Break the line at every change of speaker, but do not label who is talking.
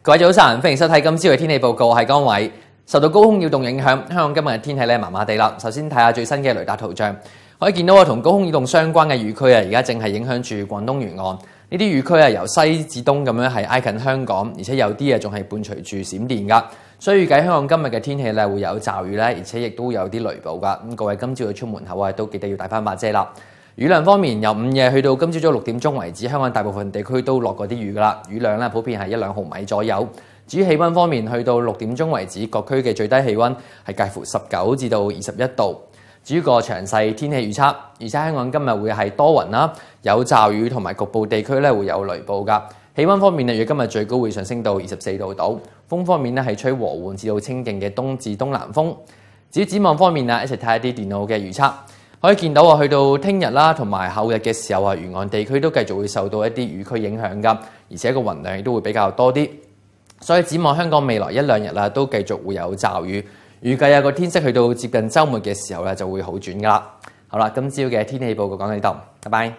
各位早晨，欢迎收睇今朝嘅天气报告，系江伟。受到高空扰动影响，香港今日嘅天气咧麻麻地啦。首先睇下最新嘅雷达图像，可以见到啊，同高空扰动相关嘅雨区啊，而家正系影响住广东沿岸呢啲雨区啊，由西至东咁样系挨近香港，而且有啲啊仲系伴随住闪电噶。所以预计香港今日嘅天气咧会有骤雨咧，而且亦都有啲雷暴噶。咁各位今朝去出门口啊，都记得要带翻把遮啦。雨量方面，由午夜去到今朝早六點鐘為止，香港大部分地區都落過啲雨噶啦。雨量咧普遍係一兩毫米左右。至於氣温方面，去到六點鐘為止，各區嘅最低氣温係介乎十九至到二十一度。至於個詳細天氣預測，預測香港今日會係多雲啦，有驟雨同埋局部地區咧會有雷暴噶。氣温方面，例如今日最高會上升到二十四度度。風方面咧係吹和緩至到清勁嘅東至東南風。至於展望方面啊，一齊睇一啲電腦嘅預測。可以見到啊，去到聽日啦，同埋後日嘅時候啊，沿岸地區都繼續會受到一啲雨區影響㗎，而且個雲量亦都會比較多啲。所以展望香港未來一兩日啦，都繼續會有驟雨。預計啊，個天色去到接近週末嘅時候咧，就會好轉㗎啦。好啦，今朝嘅天氣報告講呢度，拜拜。